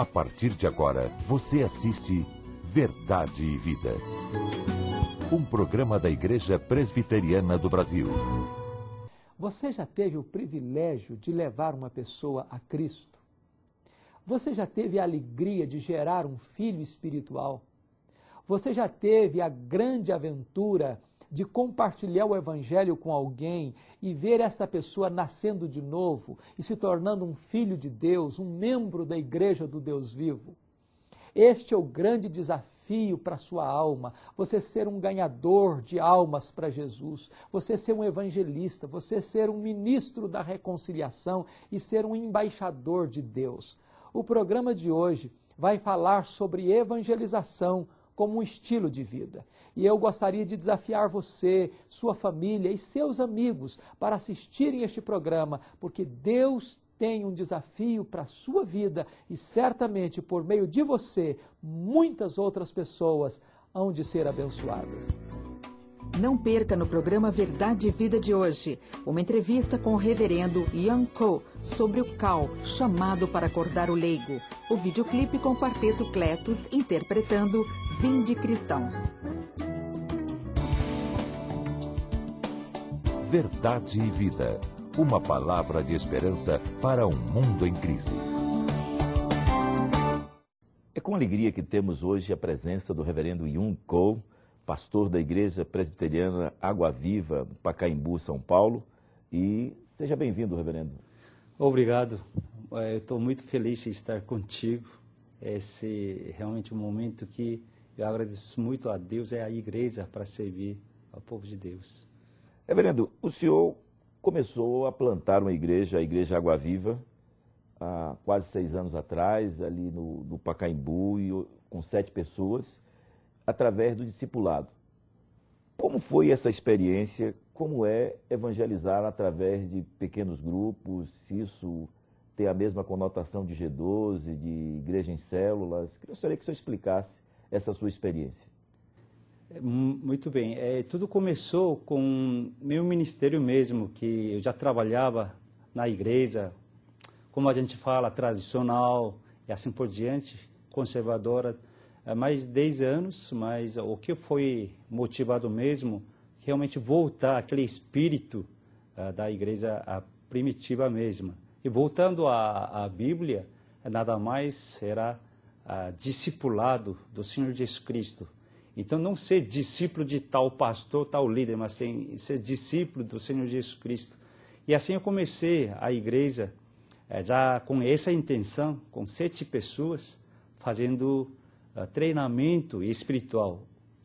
A partir de agora, você assiste Verdade e Vida. Um programa da Igreja Presbiteriana do Brasil. Você já teve o privilégio de levar uma pessoa a Cristo? Você já teve a alegria de gerar um filho espiritual? Você já teve a grande aventura de compartilhar o Evangelho com alguém e ver esta pessoa nascendo de novo e se tornando um filho de Deus, um membro da igreja do Deus vivo. Este é o grande desafio para a sua alma. Você ser um ganhador de almas para Jesus, você ser um evangelista, você ser um ministro da reconciliação e ser um embaixador de Deus. O programa de hoje vai falar sobre evangelização como um estilo de vida. E eu gostaria de desafiar você, sua família e seus amigos para assistirem este programa, porque Deus tem um desafio para a sua vida e certamente por meio de você, muitas outras pessoas hão de ser abençoadas. Não perca no programa Verdade e Vida de hoje uma entrevista com o reverendo Ian Ko sobre o cal chamado para acordar o leigo. O videoclipe com o quarteto Cletus interpretando Vinde Cristãos. Verdade e Vida. Uma palavra de esperança para um mundo em crise. É com alegria que temos hoje a presença do reverendo Yung Ko pastor da Igreja Presbiteriana Água Viva, Pacaembu, São Paulo. E seja bem-vindo, reverendo. Obrigado. É, eu Estou muito feliz de estar contigo. Esse é realmente um momento que eu agradeço muito a Deus é a igreja para servir ao povo de Deus. Reverendo, o senhor começou a plantar uma igreja, a Igreja Água Viva, há quase seis anos atrás, ali no, no Pacaembu, com sete pessoas através do discipulado. Como foi essa experiência? Como é evangelizar através de pequenos grupos? Se isso tem a mesma conotação de G12, de igreja em células? Eu gostaria que o senhor explicasse essa sua experiência. É, muito bem. É, tudo começou com meu ministério mesmo, que eu já trabalhava na igreja, como a gente fala, tradicional e assim por diante, conservadora mais de 10 anos, mas o que foi motivado mesmo, realmente voltar aquele espírito uh, da igreja primitiva mesma. E voltando à, Bíblia, nada mais era uh, discipulado do Senhor Jesus Cristo. Então, não ser discípulo de tal pastor, tal líder, mas sim ser discípulo do Senhor Jesus Cristo. E assim eu comecei a igreja, eh, já com essa intenção, com sete pessoas, fazendo eh, treinamento espiritual,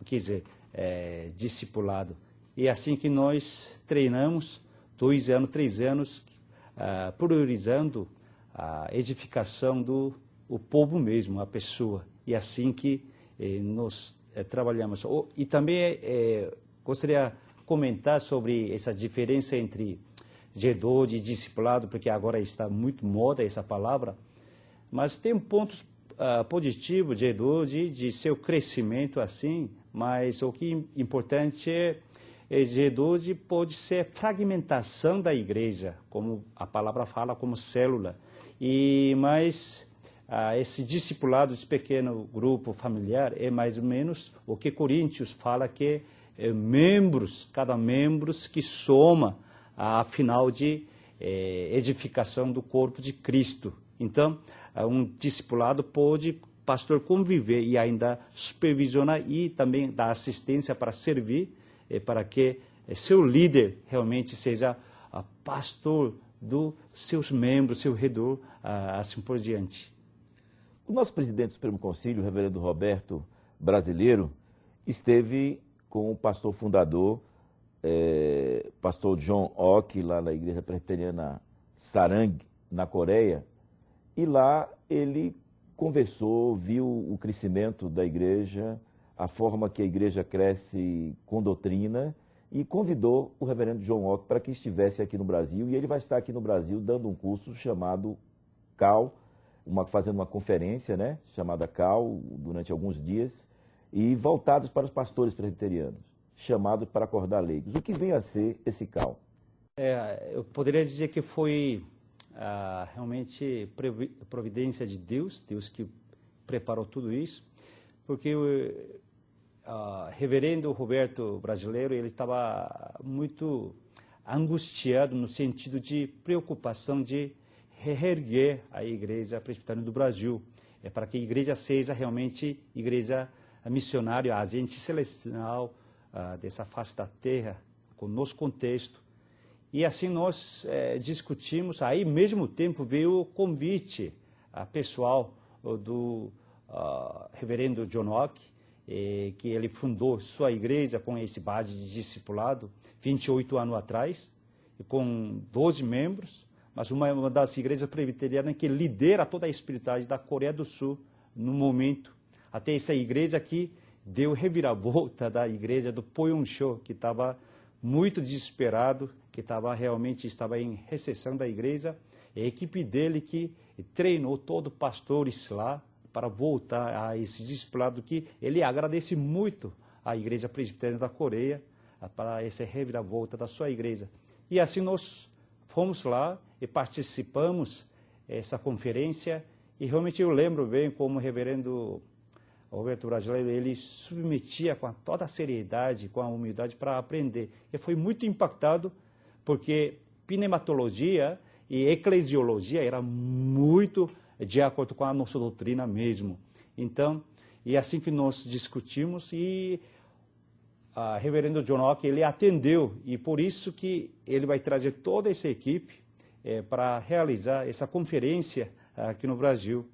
quer dizer, é, discipulado. E é assim que nós treinamos, dois anos, três anos, ah, priorizando a edificação do o povo mesmo, a pessoa. E é assim que eh, nós eh, trabalhamos. e também eh, gostaria comentar sobre essa diferença entre gedor e discipulado, porque agora está muito moda essa palavra, mas tem pontos ah, positivo de Edu, de, seu crescimento assim, mas o que é importante é Edredode é pode ser fragmentação da igreja, como a palavra fala, como célula. E mas ah, esse discipulado, esse pequeno grupo familiar, é mais ou menos o que Coríntios fala que é, membros, cada membro que soma a final de é, edificação do corpo de Cristo. Então, eh, um discipulado pode pastor conviver e ainda supervisionar e também dar assistência para servir, eh, para que eh, seu líder realmente seja ah, pastor dos seus membros, seu redor, ah, assim por diante. O nosso presidente do Supremo Conselho, o reverendo Roberto Brasileiro, esteve com o pastor fundador, é, pastor John Ok, lá na igreja presbiteriana Sarang, na Coreia, e lá ele conversou, viu o crescimento da igreja, a forma que a igreja cresce com doutrina e convidou o reverendo John Ock para que estivesse aqui no Brasil. E ele vai estar aqui no Brasil dando um curso chamado CAL, uma, fazendo uma conferência né, chamada CAL durante alguns dias, e voltados para os pastores presbiterianos, chamados para acordar leigos. O que vem a ser esse CAL? É, eu poderia dizer que foi ah, realmente providência de Deus, Deus que preparou tudo isso, porque o ah, reverendo Roberto Brasileiro, ele estava muito angustiado no sentido de preocupação de reerguer a Igreja Presbiteriana do Brasil, é para que a Igreja seja realmente Igreja missionária, agente celestial ah, dessa face da terra, com nosso contexto, e assim nós é, discutimos, aí ao mesmo tempo veio o convite a ah, pessoal do uh, reverendo John Locke, eh, que ele fundou sua igreja com esse base de discipulado 28 anos atrás, com 12 membros, mas uma, uma das igrejas presbiterianas que lidera toda a espiritualidade da Coreia do Sul no momento. Até essa igreja aqui deu reviravolta da igreja do Poyonsho, que estava muito desesperado que estava realmente estava em recessão da igreja, e a equipe dele que treinou todo pastores lá para voltar a esse discipulado que ele agradece muito à igreja presbiteriana da Coreia para essa reviravolta da sua igreja. E assim nós fomos lá e participamos essa conferência e realmente eu lembro bem como o reverendo Roberto Brasileiro, ele submetia com toda a seriedade, com a humildade para aprender. E foi muito impactado porque pneumatologia e eclesiologia era muito de acordo com a nossa doutrina mesmo. Então, e assim que nós discutimos e a reverendo John Ock, ele atendeu e por isso que ele vai trazer toda essa equipe é, para realizar essa conferência aqui no Brasil.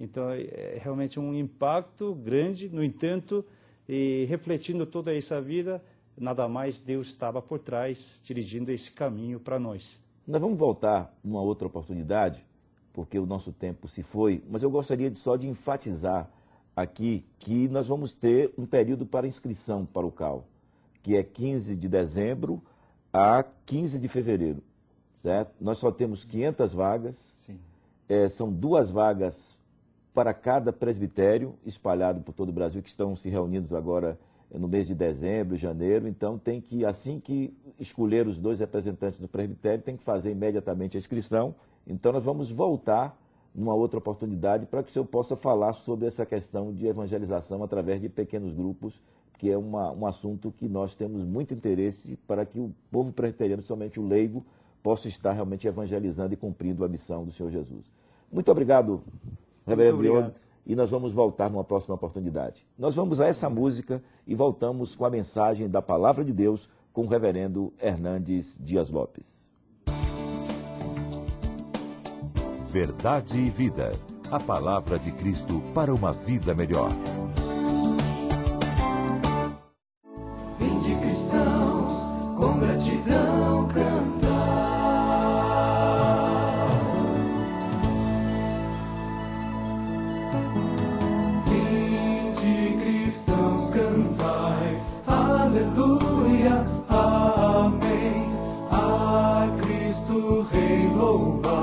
Então, é, é realmente um impacto grande, no entanto, e refletindo toda essa vida, nada mais Deus estava por trás, dirigindo esse caminho para nós. Nós vamos voltar numa outra oportunidade, porque o nosso tempo se foi, mas eu gostaria de, só de enfatizar aqui que nós vamos ter um período para inscrição para o CAL, que é 15 de dezembro a 15 de fevereiro. Sim. Nós só temos 500 vagas, é, são duas vagas para cada presbitério espalhado por todo o Brasil, que estão se reunindo agora no mês de dezembro, janeiro, então tem que, assim que escolher os dois representantes do presbitério, tem que fazer imediatamente a inscrição. Então nós vamos voltar numa outra oportunidade para que o senhor possa falar sobre essa questão de evangelização através de pequenos grupos, que é uma, um assunto que nós temos muito interesse para que o povo presbiteriano, principalmente o leigo, possa estar realmente evangelizando e cumprindo a missão do Senhor Jesus. Muito obrigado, Reverendo Briones e nós vamos voltar numa próxima oportunidade. Nós vamos a essa música e voltamos com a mensagem da Palavra de Deus com o Reverendo Hernandes Dias Lopes. Verdade e Vida. A palavra de Cristo para uma vida melhor. halo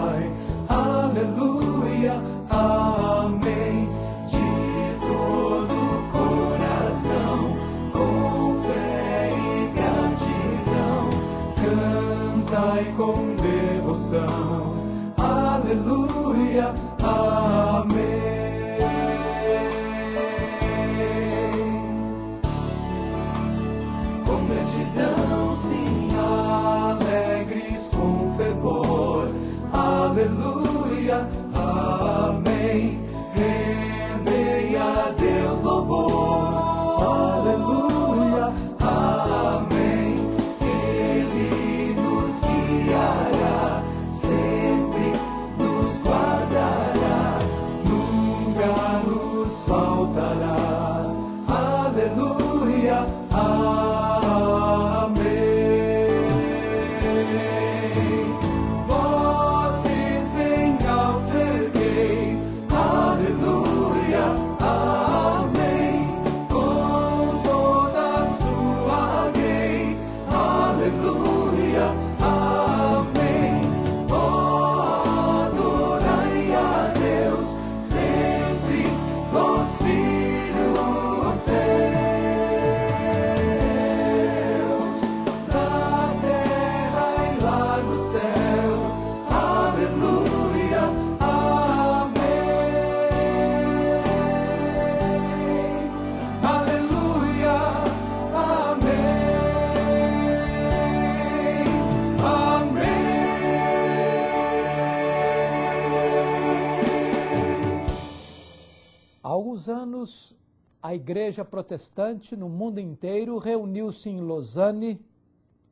igreja protestante no mundo inteiro reuniu-se em Lausanne,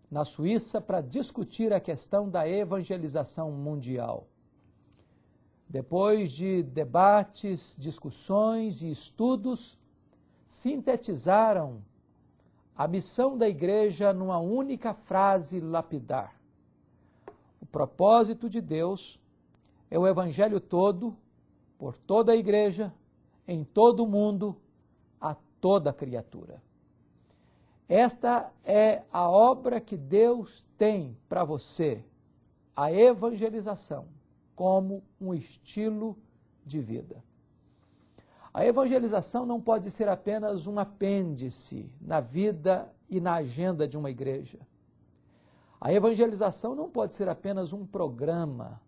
na Suíça, para discutir a questão da evangelização mundial. Depois de debates, discussões e estudos, sintetizaram a missão da igreja numa única frase lapidar: O propósito de Deus é o evangelho todo, por toda a igreja, em todo o mundo toda criatura. Esta é a obra que Deus tem para você, a evangelização, como um estilo de vida. A evangelização não pode ser apenas um apêndice na vida e na agenda de uma igreja. A evangelização não pode ser apenas um programa,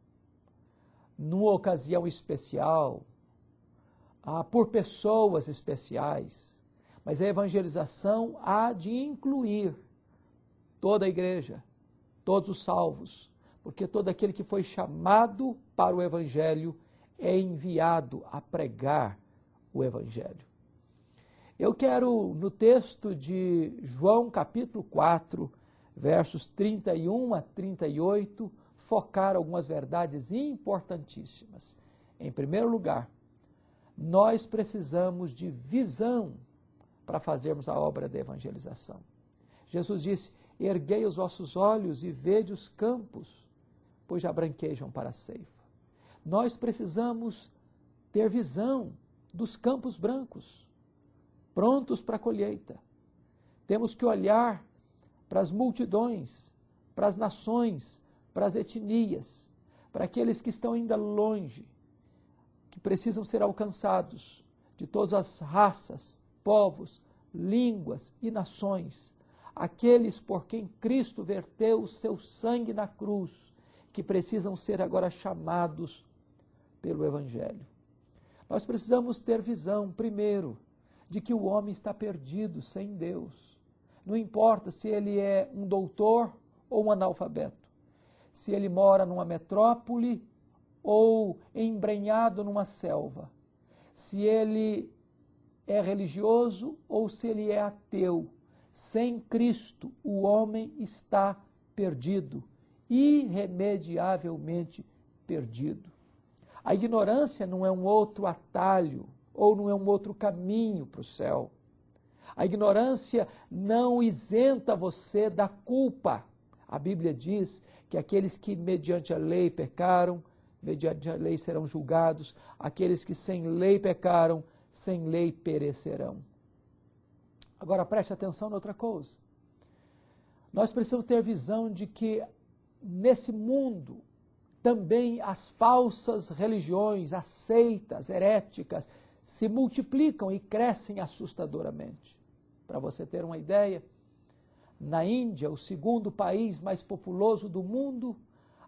numa ocasião especial, ah, por pessoas especiais. Mas a evangelização há de incluir toda a igreja, todos os salvos, porque todo aquele que foi chamado para o evangelho é enviado a pregar o evangelho. Eu quero, no texto de João capítulo 4, versos 31 a 38, focar algumas verdades importantíssimas. Em primeiro lugar, nós precisamos de visão para fazermos a obra da evangelização. Jesus disse: Erguei os vossos olhos e vede os campos, pois já branquejam para a ceifa. Nós precisamos ter visão dos campos brancos, prontos para a colheita. Temos que olhar para as multidões, para as nações, para as etnias, para aqueles que estão ainda longe, que precisam ser alcançados, de todas as raças, povos, línguas e nações, aqueles por quem Cristo verteu o seu sangue na cruz, que precisam ser agora chamados pelo Evangelho. Nós precisamos ter visão, primeiro, de que o homem está perdido sem Deus. Não importa se ele é um doutor ou um analfabeto, se ele mora numa metrópole ou embrenhado numa selva, se ele é religioso ou se ele é ateu. Sem Cristo, o homem está perdido, irremediavelmente perdido. A ignorância não é um outro atalho ou não é um outro caminho para o céu. A ignorância não isenta você da culpa. A Bíblia diz que aqueles que mediante a lei pecaram, mediante a lei serão julgados, aqueles que sem lei pecaram, sem lei perecerão. Agora preste atenção noutra coisa. Nós precisamos ter visão de que nesse mundo também as falsas religiões, as seitas heréticas se multiplicam e crescem assustadoramente. Para você ter uma ideia, na Índia, o segundo país mais populoso do mundo,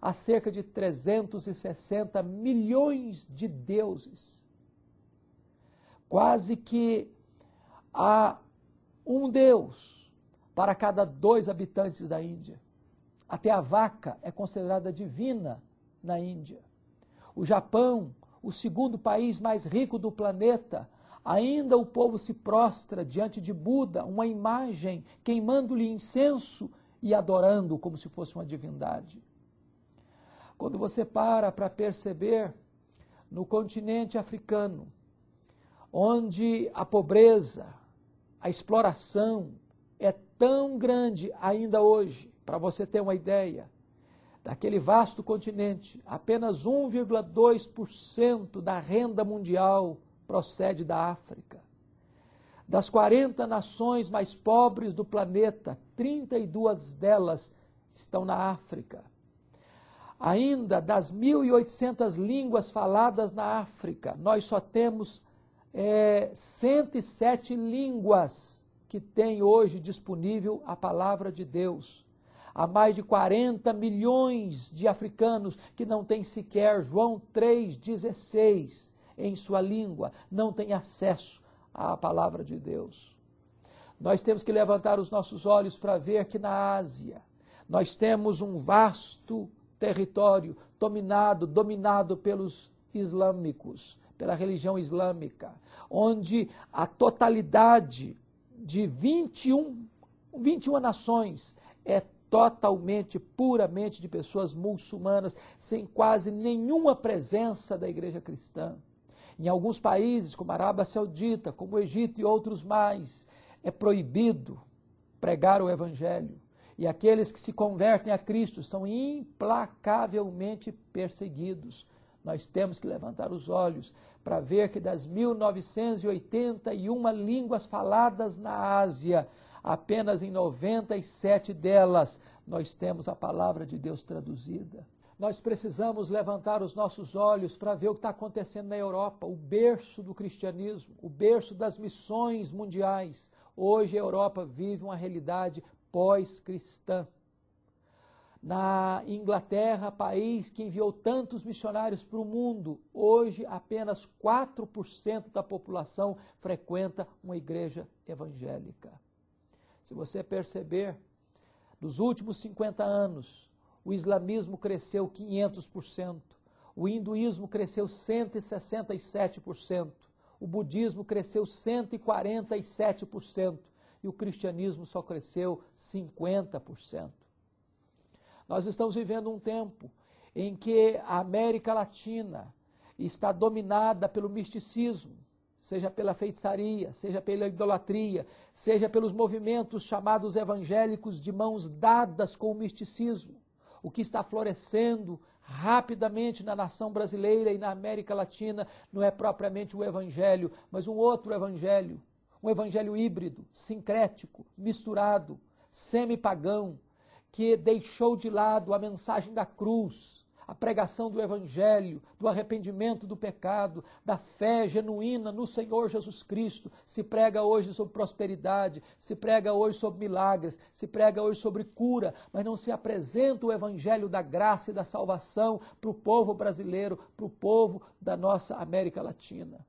há cerca de 360 milhões de deuses. Quase que há um Deus para cada dois habitantes da Índia. Até a vaca é considerada divina na Índia. O Japão, o segundo país mais rico do planeta, ainda o povo se prostra diante de Buda, uma imagem, queimando-lhe incenso e adorando como se fosse uma divindade. Quando você para para perceber no continente africano, onde a pobreza, a exploração é tão grande ainda hoje, para você ter uma ideia, daquele vasto continente, apenas 1,2% da renda mundial procede da África. Das 40 nações mais pobres do planeta, 32 delas estão na África. Ainda das 1.800 línguas faladas na África, nós só temos é, 107 línguas que tem hoje disponível a palavra de Deus. Há mais de 40 milhões de africanos que não têm sequer João 3,16 em sua língua, não têm acesso à palavra de Deus. Nós temos que levantar os nossos olhos para ver que na Ásia nós temos um vasto território dominado, dominado pelos islâmicos pela religião islâmica, onde a totalidade de 21, 21 nações é totalmente, puramente de pessoas muçulmanas, sem quase nenhuma presença da igreja cristã. Em alguns países, como a Arábia Saudita, como o Egito e outros mais, é proibido pregar o evangelho. E aqueles que se convertem a Cristo são implacavelmente perseguidos. Nós temos que levantar os olhos para ver que das 1981 línguas faladas na Ásia, apenas em 97 delas nós temos a palavra de Deus traduzida. Nós precisamos levantar os nossos olhos para ver o que está acontecendo na Europa, o berço do cristianismo, o berço das missões mundiais. Hoje a Europa vive uma realidade pós-cristã na Inglaterra, país que enviou tantos missionários para o mundo, hoje apenas 4% da população frequenta uma igreja evangélica. Se você perceber, nos últimos 50 anos, o islamismo cresceu 500%, o hinduísmo cresceu 167%, o budismo cresceu 147% e o cristianismo só cresceu 50%. Nós estamos vivendo um tempo em que a América Latina está dominada pelo misticismo, seja pela feitiçaria, seja pela idolatria, seja pelos movimentos chamados evangélicos de mãos dadas com o misticismo, o que está florescendo rapidamente na nação brasileira e na América Latina não é propriamente o evangelho, mas um outro evangelho, um evangelho híbrido, sincrético, misturado, semi-pagão, que deixou de lado a mensagem da cruz, a pregação do Evangelho, do arrependimento do pecado, da fé genuína no Senhor Jesus Cristo. Se prega hoje sobre prosperidade, se prega hoje sobre milagres, se prega hoje sobre cura, mas não se apresenta o Evangelho da graça e da salvação para o povo brasileiro, para o povo da nossa América Latina.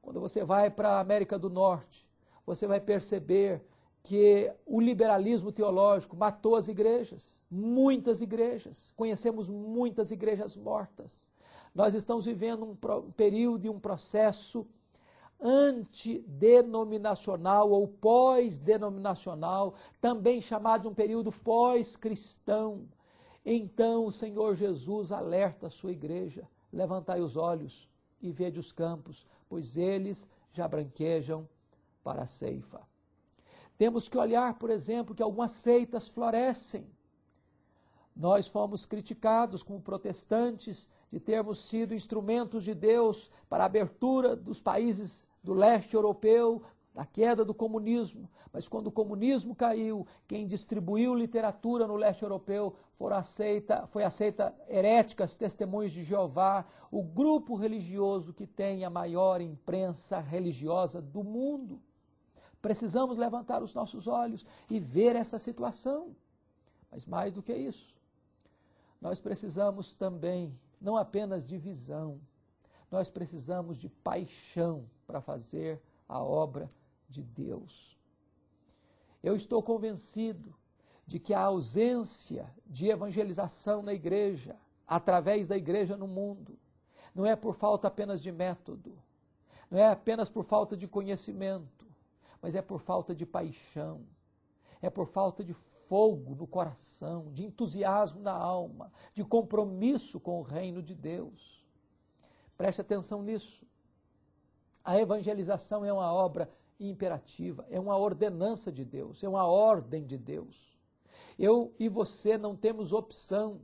Quando você vai para a América do Norte, você vai perceber que o liberalismo teológico matou as igrejas, muitas igrejas. Conhecemos muitas igrejas mortas. Nós estamos vivendo um período e um processo antidenominacional ou pós-denominacional, também chamado de um período pós-cristão. Então o Senhor Jesus alerta a sua igreja: levantai os olhos e vede os campos, pois eles já branquejam para a ceifa. Temos que olhar, por exemplo, que algumas seitas florescem. Nós fomos criticados como protestantes de termos sido instrumentos de Deus para a abertura dos países do leste europeu, da queda do comunismo. Mas quando o comunismo caiu, quem distribuiu literatura no leste europeu aceita, foi aceita heréticas, testemunhos de Jeová, o grupo religioso que tem a maior imprensa religiosa do mundo. Precisamos levantar os nossos olhos e ver essa situação. Mas mais do que isso, nós precisamos também não apenas de visão, nós precisamos de paixão para fazer a obra de Deus. Eu estou convencido de que a ausência de evangelização na igreja, através da igreja no mundo, não é por falta apenas de método, não é apenas por falta de conhecimento, mas é por falta de paixão, é por falta de fogo no coração, de entusiasmo na alma, de compromisso com o reino de Deus. Preste atenção nisso. A evangelização é uma obra imperativa, é uma ordenança de Deus, é uma ordem de Deus. Eu e você não temos opção.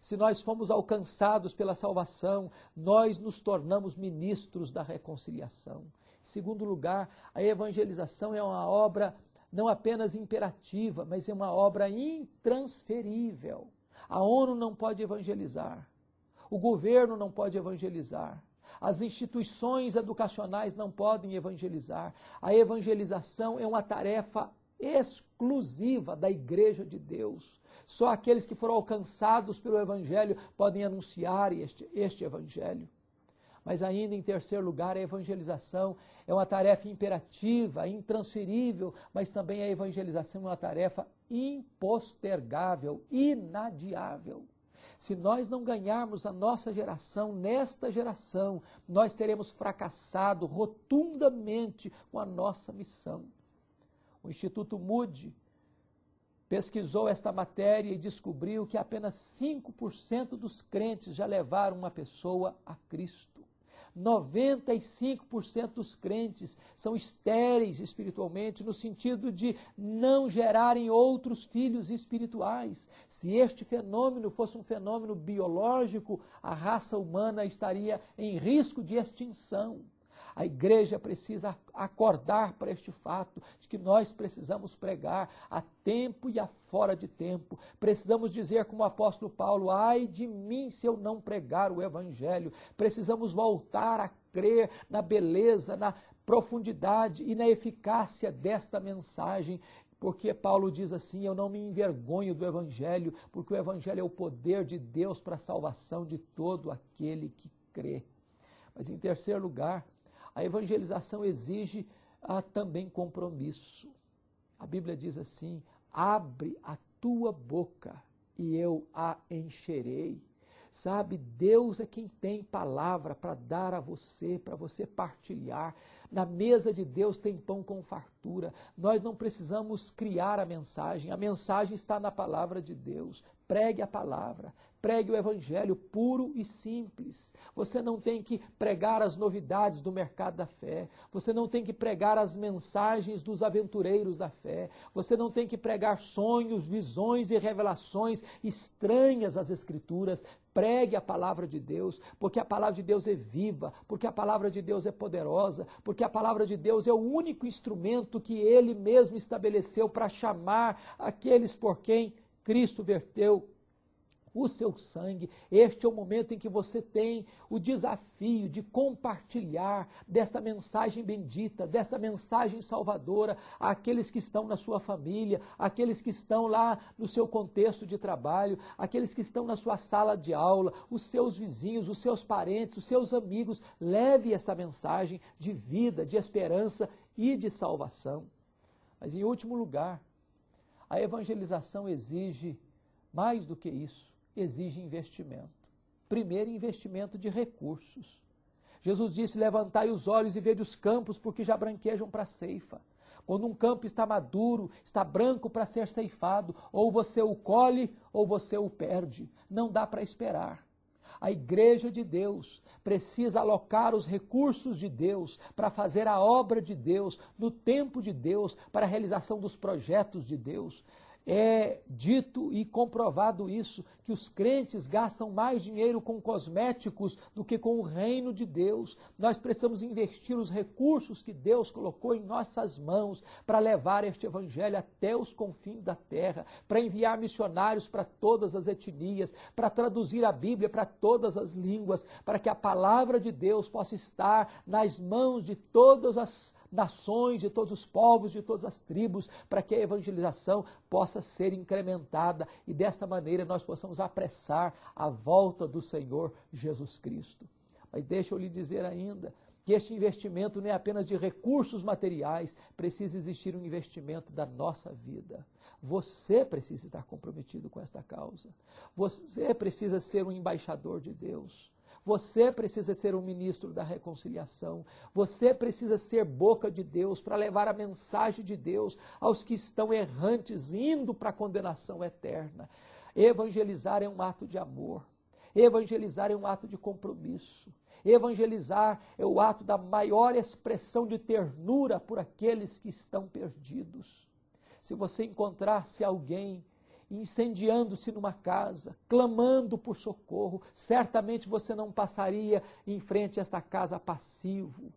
Se nós fomos alcançados pela salvação, nós nos tornamos ministros da reconciliação. Segundo lugar, a evangelização é uma obra não apenas imperativa, mas é uma obra intransferível. A ONU não pode evangelizar, o governo não pode evangelizar, as instituições educacionais não podem evangelizar. A evangelização é uma tarefa exclusiva da Igreja de Deus. Só aqueles que foram alcançados pelo Evangelho podem anunciar este, este Evangelho. Mas ainda em terceiro lugar, a evangelização é uma tarefa imperativa, intransferível, mas também a evangelização é uma tarefa impostergável, inadiável. Se nós não ganharmos a nossa geração, nesta geração, nós teremos fracassado rotundamente com a nossa missão. O Instituto Moody pesquisou esta matéria e descobriu que apenas 5% dos crentes já levaram uma pessoa a Cristo. 95% dos crentes são estéreis espiritualmente, no sentido de não gerarem outros filhos espirituais. Se este fenômeno fosse um fenômeno biológico, a raça humana estaria em risco de extinção. A igreja precisa acordar para este fato de que nós precisamos pregar a tempo e a fora de tempo. Precisamos dizer, como o apóstolo Paulo, ai de mim se eu não pregar o evangelho. Precisamos voltar a crer na beleza, na profundidade e na eficácia desta mensagem porque Paulo diz assim: Eu não me envergonho do Evangelho, porque o Evangelho é o poder de Deus para a salvação de todo aquele que crê. Mas em terceiro lugar, a evangelização exige ah, também compromisso. A Bíblia diz assim: abre a tua boca e eu a encherei. Sabe, Deus é quem tem palavra para dar a você, para você partilhar. Na mesa de Deus tem pão com fartura. Nós não precisamos criar a mensagem. A mensagem está na palavra de Deus. Pregue a palavra. Pregue o evangelho puro e simples. Você não tem que pregar as novidades do mercado da fé. Você não tem que pregar as mensagens dos aventureiros da fé. Você não tem que pregar sonhos, visões e revelações estranhas às escrituras. Pregue a palavra de Deus, porque a palavra de Deus é viva, porque a palavra de Deus é poderosa, porque a palavra de Deus é o único instrumento que ele mesmo estabeleceu para chamar aqueles por quem Cristo verteu o seu sangue. Este é o momento em que você tem o desafio de compartilhar desta mensagem bendita, desta mensagem salvadora àqueles que estão na sua família, àqueles que estão lá no seu contexto de trabalho, àqueles que estão na sua sala de aula, os seus vizinhos, os seus parentes, os seus amigos. Leve esta mensagem de vida, de esperança e de salvação. Mas em último lugar, a evangelização exige mais do que isso exige investimento. Primeiro, investimento de recursos. Jesus disse: Levantai os olhos e vede os campos, porque já branquejam para a ceifa. Quando um campo está maduro, está branco para ser ceifado, ou você o colhe ou você o perde. Não dá para esperar. A igreja de Deus precisa alocar os recursos de Deus para fazer a obra de Deus, no tempo de Deus, para a realização dos projetos de Deus. É dito e comprovado isso que os crentes gastam mais dinheiro com cosméticos do que com o reino de Deus. Nós precisamos investir os recursos que Deus colocou em nossas mãos para levar este evangelho até os confins da terra, para enviar missionários para todas as etnias, para traduzir a Bíblia para todas as línguas, para que a palavra de Deus possa estar nas mãos de todas as nações, de todos os povos, de todas as tribos, para que a evangelização possa ser incrementada e desta maneira nós possamos apressar a volta do Senhor Jesus Cristo. Mas deixa eu lhe dizer ainda que este investimento não é apenas de recursos materiais, precisa existir um investimento da nossa vida. Você precisa estar comprometido com esta causa. Você precisa ser um embaixador de Deus. Você precisa ser um ministro da reconciliação. Você precisa ser boca de Deus para levar a mensagem de Deus aos que estão errantes, indo para a condenação eterna. Evangelizar é um ato de amor. Evangelizar é um ato de compromisso. Evangelizar é o ato da maior expressão de ternura por aqueles que estão perdidos. Se você encontrasse alguém incendiando-se numa casa, clamando por socorro, certamente você não passaria em frente a esta casa passivo.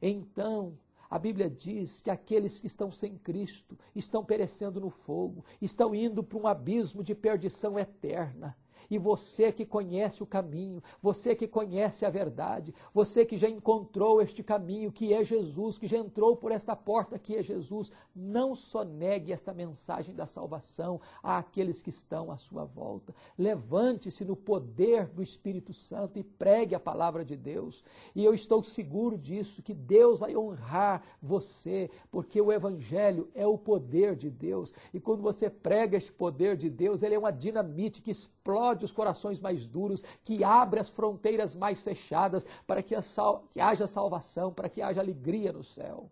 Então, a Bíblia diz que aqueles que estão sem Cristo estão perecendo no fogo, estão indo para um abismo de perdição eterna. E você que conhece o caminho, você que conhece a verdade, você que já encontrou este caminho que é Jesus, que já entrou por esta porta que é Jesus, não só negue esta mensagem da salvação àqueles que estão à sua volta. Levante-se no poder do Espírito Santo e pregue a palavra de Deus. E eu estou seguro disso, que Deus vai honrar você, porque o Evangelho é o poder de Deus. E quando você prega este poder de Deus, ele é uma dinamite que explode explode os corações mais duros, que abre as fronteiras mais fechadas, para que, sal que haja salvação, para que haja alegria no céu.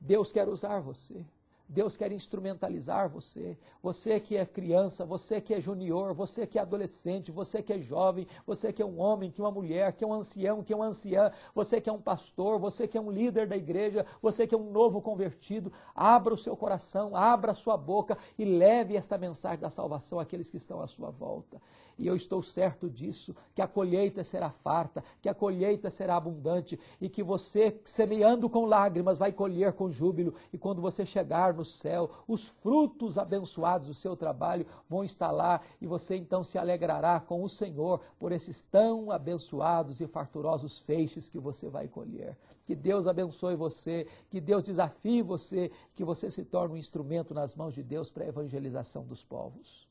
Deus quer usar você. Deus quer instrumentalizar você. Você que é criança, você que é junior, você que é adolescente, você que é jovem, você que é um homem, que é uma mulher, que é um ancião, que é uma anciã, você que é um pastor, você que é um líder da igreja, você que é um novo convertido, abra o seu coração, abra a sua boca e leve esta mensagem da salvação àqueles que estão à sua volta e eu estou certo disso, que a colheita será farta, que a colheita será abundante e que você, semeando com lágrimas, vai colher com júbilo, e quando você chegar no céu, os frutos abençoados do seu trabalho vão estar lá e você então se alegrará com o Senhor por esses tão abençoados e farturosos feixes que você vai colher. Que Deus abençoe você, que Deus desafie você, que você se torne um instrumento nas mãos de Deus para a evangelização dos povos.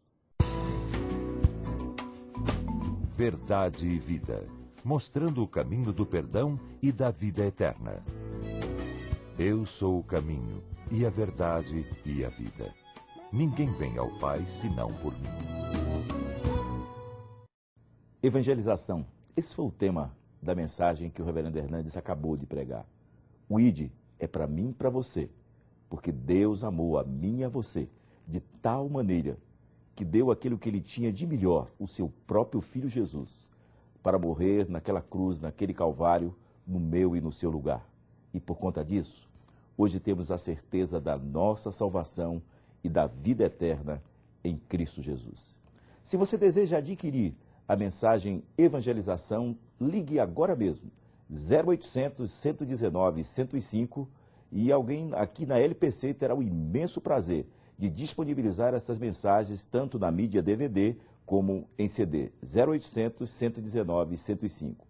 verdade e vida, mostrando o caminho do perdão e da vida eterna. Eu sou o caminho, e a verdade e a vida. Ninguém vem ao Pai senão por mim. Evangelização. Esse foi o tema da mensagem que o reverendo Hernandes acabou de pregar. O ID é para mim e para você, porque Deus amou a mim e a você de tal maneira que deu aquilo que ele tinha de melhor, o seu próprio filho Jesus, para morrer naquela cruz, naquele calvário, no meu e no seu lugar. E por conta disso, hoje temos a certeza da nossa salvação e da vida eterna em Cristo Jesus. Se você deseja adquirir a mensagem Evangelização, ligue agora mesmo 0800 119 105 e alguém aqui na LPC terá o imenso prazer de disponibilizar essas mensagens tanto na mídia DVD como em CD 0800 119 105.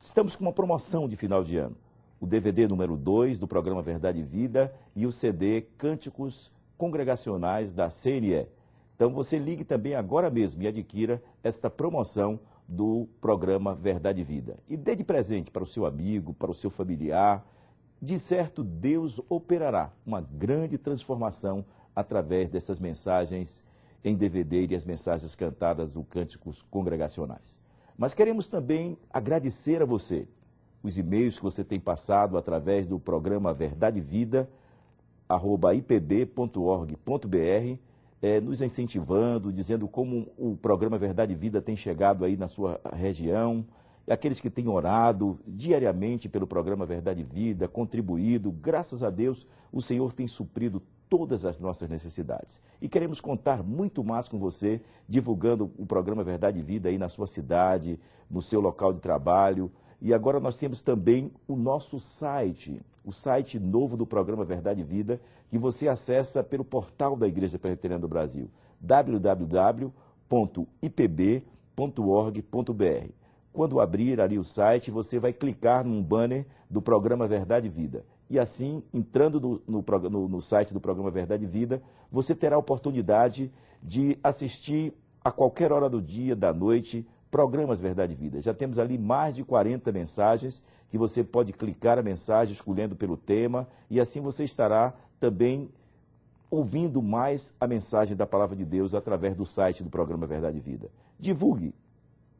Estamos com uma promoção de final de ano. O DVD número 2 do programa Verdade e Vida e o CD Cânticos Congregacionais da CNE. Então você ligue também agora mesmo e adquira esta promoção do programa Verdade e Vida. E dê de presente para o seu amigo, para o seu familiar, de certo, Deus operará uma grande transformação através dessas mensagens em DVD e as mensagens cantadas do Cânticos Congregacionais. Mas queremos também agradecer a você os e-mails que você tem passado através do programa Verdade Vida, arroba ipb.org.br, é, nos incentivando, dizendo como o programa Verdade Vida tem chegado aí na sua região, aqueles que têm orado diariamente pelo programa Verdade e Vida, contribuído, graças a Deus, o Senhor tem suprido todas as nossas necessidades. E queremos contar muito mais com você, divulgando o programa Verdade e Vida aí na sua cidade, no seu local de trabalho. E agora nós temos também o nosso site, o site novo do programa Verdade e Vida, que você acessa pelo portal da Igreja Presbiteriana do Brasil, www.ipb.org.br. Quando abrir ali o site, você vai clicar num banner do programa Verdade e Vida. E assim, entrando no, no, no site do programa Verdade e Vida, você terá a oportunidade de assistir a qualquer hora do dia, da noite, programas Verdade e Vida. Já temos ali mais de 40 mensagens que você pode clicar a mensagem escolhendo pelo tema e assim você estará também ouvindo mais a mensagem da palavra de Deus através do site do programa Verdade e Vida. Divulgue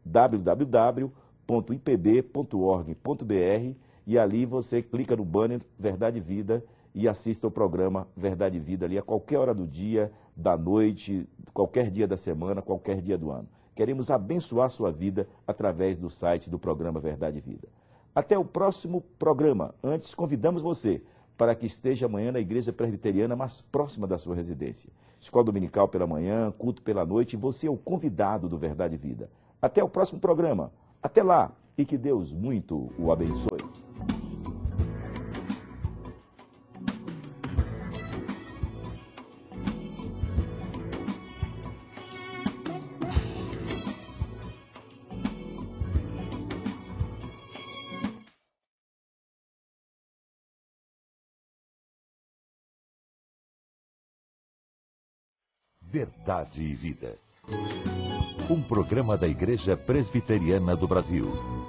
www.ipb.org.br e ali você clica no banner Verdade Vida e assista o programa Verdade Vida ali a qualquer hora do dia, da noite, qualquer dia da semana, qualquer dia do ano. Queremos abençoar sua vida através do site do programa Verdade Vida. Até o próximo programa. Antes, convidamos você para que esteja amanhã na igreja presbiteriana mais próxima da sua residência. Escola dominical pela manhã, culto pela noite, você é o convidado do Verdade Vida. Até o próximo programa. Até lá e que Deus muito o abençoe. Verdade e Vida um programa da Igreja Presbiteriana do Brasil.